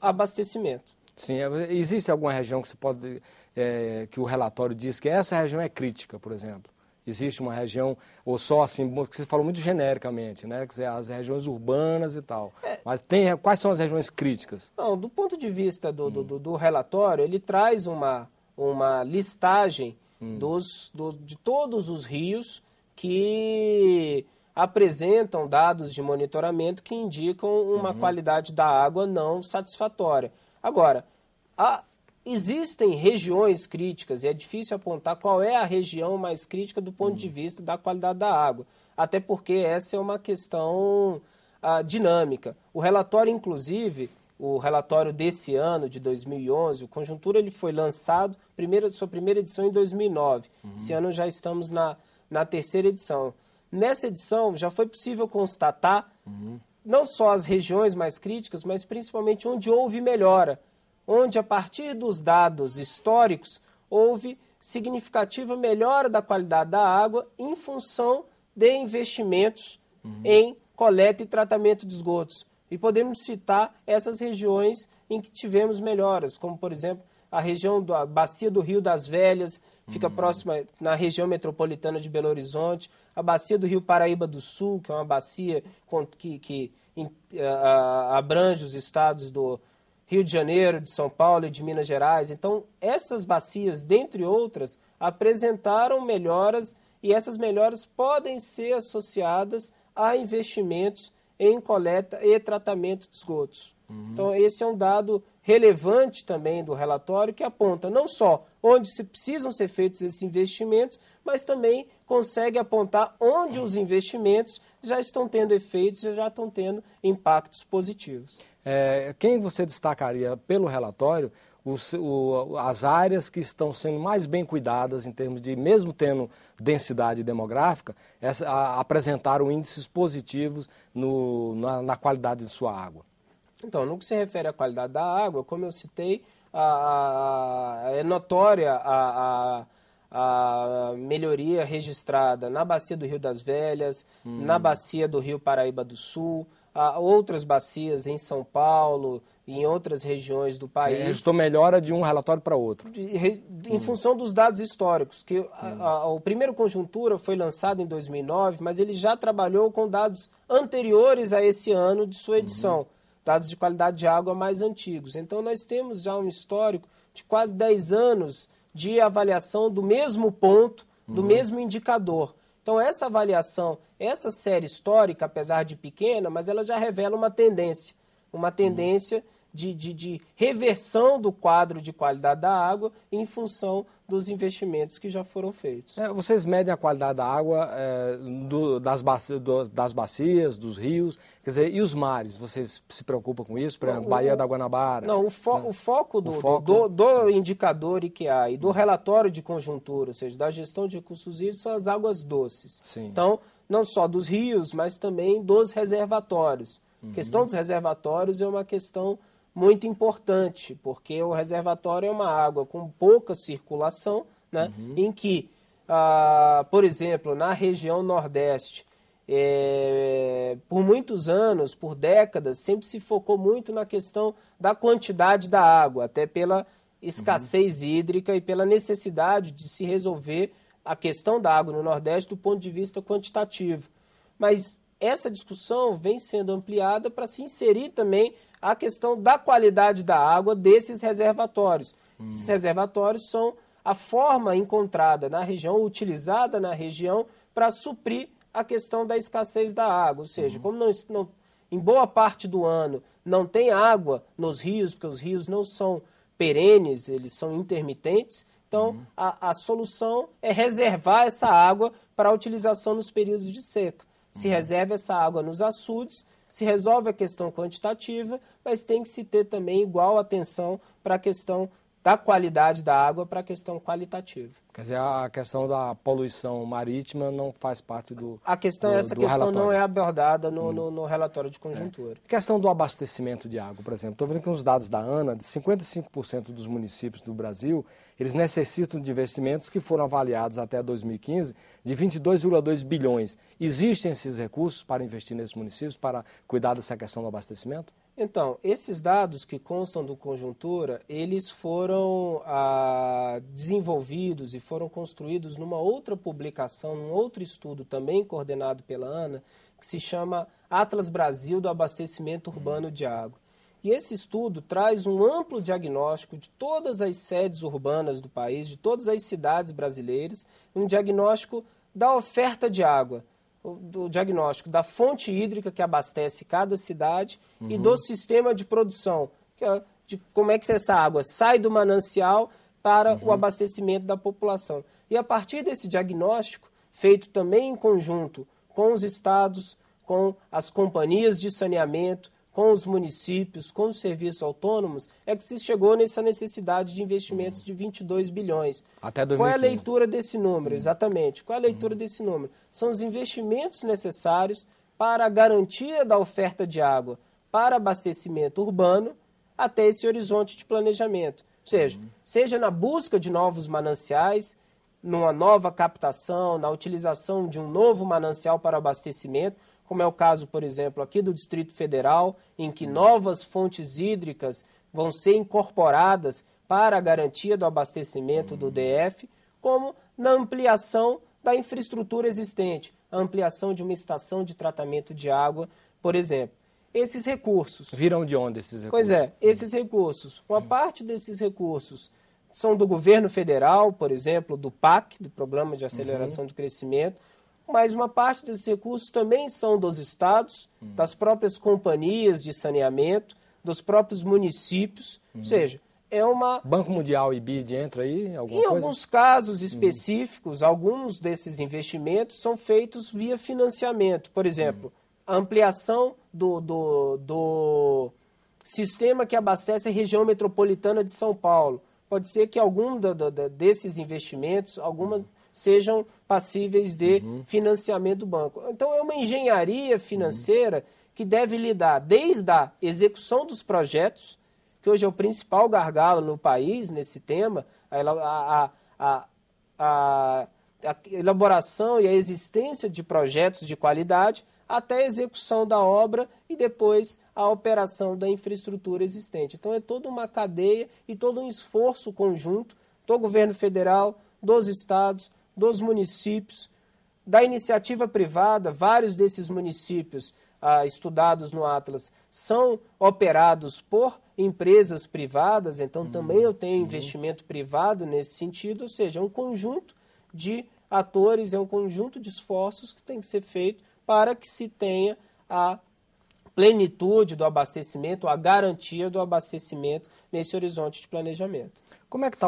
abastecimento. Sim, é, existe alguma região que, pode, é, que o relatório diz que essa região é crítica, por exemplo? Existe uma região, ou só assim, que você falou muito genericamente, né? Que as regiões urbanas e tal. É. Mas tem, quais são as regiões críticas? Não, do ponto de vista do, hum. do, do, relatório, ele traz uma, uma listagem hum. dos, do, de todos os rios que apresentam dados de monitoramento que indicam uma uhum. qualidade da água não satisfatória. Agora, a, existem regiões críticas e é difícil apontar qual é a região mais crítica do ponto uhum. de vista da qualidade da água, até porque essa é uma questão ah, dinâmica. O relatório, inclusive, o relatório desse ano, de 2011, o Conjuntura ele foi lançado, primeira, sua primeira edição em 2009. Uhum. Esse ano já estamos na, na terceira edição. Nessa edição, já foi possível constatar uhum. não só as regiões mais críticas, mas principalmente onde houve melhora, onde, a partir dos dados históricos, houve significativa melhora da qualidade da água em função de investimentos uhum. em coleta e tratamento de esgotos. E podemos citar essas regiões em que tivemos melhoras, como, por exemplo, a região da bacia do Rio das Velhas, fica hum. próxima na região metropolitana de Belo Horizonte, a bacia do Rio Paraíba do Sul, que é uma bacia que, que in, eh, a, abrange os estados do Rio de Janeiro, de São Paulo e de Minas Gerais. Então, essas bacias, dentre outras, apresentaram melhoras e essas melhoras podem ser associadas a investimentos em coleta e tratamento de esgotos. Uhum. Então, esse é um dado relevante também do relatório, que aponta não só onde se precisam ser feitos esses investimentos, mas também consegue apontar onde os investimentos já estão tendo efeitos, já estão tendo impactos positivos. É, quem você destacaria pelo relatório os, o, as áreas que estão sendo mais bem cuidadas em termos de, mesmo tendo densidade demográfica, essa, a, apresentaram índices positivos no, na, na qualidade de sua água? Então, no que se refere à qualidade da água, como eu citei, a, a, é notória a, a, melhoria registrada na bacia do Rio das Velhas, hum. na bacia do Rio Paraíba do Sul, a outras bacias em São Paulo, e em outras regiões do é, país. Registrou melhora de um relatório para outro. De, re, em hum. função dos dados históricos, que a, hum. o primeiro conjuntura foi lançado em 2009, mas ele já trabalhou com dados anteriores a esse ano de sua uhum. edição. Uhum dados de qualidade de água mais antigos. Então, nós temos já um histórico de quase 10 anos de avaliação do mesmo ponto, do uhum. mesmo indicador. Então, essa avaliação, essa série histórica, apesar de pequena, mas ela já revela uma tendência. Uma tendência. Uhum de, de, de reversão do quadro de qualidade da água em função dos investimentos que já foram feitos. É, vocês medem a qualidade da água é, do, das, bacias, do, das, bacias, dos rios, quer dizer, e os mares? Vocês se preocupam com isso? Por exemplo, Baía da Guanabara? Não, o, fo né? o foco, do, o foco... do indicador IKEA e do relatório de conjuntura, ou seja, da gestão de recursos hídricos, são as águas doces. Sim. Então, não só dos rios, mas também dos reservatórios. Uhum. A questão dos reservatórios é uma questão muito importante, porque o reservatório é uma água com pouca circulação, né, uhum. em que, ah, por exemplo, na região Nordeste, é, por muitos anos, por décadas, sempre se focou muito na questão da quantidade da água, até pela escassez uhum. hídrica e pela necessidade de se resolver a questão da água no Nordeste do ponto de vista quantitativo. Mas essa discussão vem sendo ampliada para se inserir também a questão da qualidade da água desses reservatórios. Hum. Esses reservatórios são a forma encontrada na região, utilizada na região, para suprir a questão da escassez da água. Ou seja, hum. como não, não, em boa parte do ano não tem água nos rios, porque os rios não são perenes, eles são intermitentes, então uhum. a, a solução é reservar essa água para utilização nos períodos de seca. Se uhum. reserva essa água nos açudes se resolve a questão quantitativa, mas tem que se ter também igual atenção para a questão da qualidade da água para a questão qualitativa. Quer dizer, a questão da poluição marítima não faz parte do. A questão, do, essa do questão relatório. não é abordada no, hum. no, no, relatório de conjuntura. É. Questão do abastecimento de água, por exemplo. Estou vendo que nos dados da ANA, de 55% dos municípios do Brasil, eles necessitam de investimentos que foram avaliados até 2015 de 22,2 bilhões. Existem esses recursos para investir nesses municípios, para cuidar dessa questão do abastecimento? Então, esses dados que constam do Conjuntura, eles foram ah, desenvolvidos e foram construídos numa outra publicação, num outro estudo também coordenado pela ANA, que se chama Atlas Brasil do Abastecimento Urbano de Água. E esse estudo traz um amplo diagnóstico de todas as sedes urbanas do país, de todas as cidades brasileiras, um diagnóstico da oferta de água do diagnóstico da fonte hídrica que abastece cada cidade uhum. e do uhum. sistema de produção, que é de como é que essa água sai do manancial para uhum. o abastecimento da população. E a partir desse diagnóstico, feito também em conjunto com os estados, com as companhias de saneamento com os municípios, com os serviços autônomos, é que se chegou nessa necessidade de investimentos uhum. de 22 bilhões. Até 2015. Qual é a leitura desse número, uhum. exatamente? Qual é a leitura uhum. desse número? São os investimentos necessários para a garantia da oferta de água para abastecimento urbano até esse horizonte de planejamento. Ou seja, seja na busca de novos mananciais, numa nova captação, na utilização de um novo manancial para abastecimento, como é o caso, por exemplo, aqui do Distrito Federal, em que novas fontes hídricas vão ser incorporadas para a garantia do abastecimento do DF, como na ampliação da infraestrutura existente, a ampliação de uma estação de tratamento de água, por exemplo. Esses recursos. Viram de onde esses recursos? Pois é, esses recursos. Uma parte desses recursos são do governo federal, por exemplo, do PAC, do Programa de Aceleração uhum. de Crescimento mas uma parte desses recursos também são dos estados, uhum. das próprias companhias de saneamento, dos próprios municípios, uhum. ou hum. seja, é uma... Banco Mundial e BID entra aí? Alguma em coisa? alguns casos hum. específicos, uhum. alguns desses investimentos são feitos via financiamento. Por exemplo, hum. a ampliação do, do, do sistema que abastece a região metropolitana de São Paulo. Pode ser que algum da, da, desses investimentos, alguma sejam passíveis de uhum. financiamento do banco. Então, é uma engenharia financeira uhum. que deve lidar desde a execução dos projetos, que hoje é o principal gargalo no país nesse tema, a, a, a, a elaboração e a existência de projetos de qualidade, até a execução da obra e depois a operação da infraestrutura existente. Então, é toda uma cadeia e todo um esforço conjunto do governo federal, dos estados, dos municípios, da iniciativa privada, vários desses municípios ah, estudados no Atlas são operados por empresas privadas, então uhum. também eu tenho uhum. investimento uhum. privado nesse sentido, ou seja, é um conjunto de atores, é um conjunto de esforços que tem que ser feito para que se tenha a plenitude do abastecimento, a garantia do abastecimento nesse horizonte de planejamento. Como é que está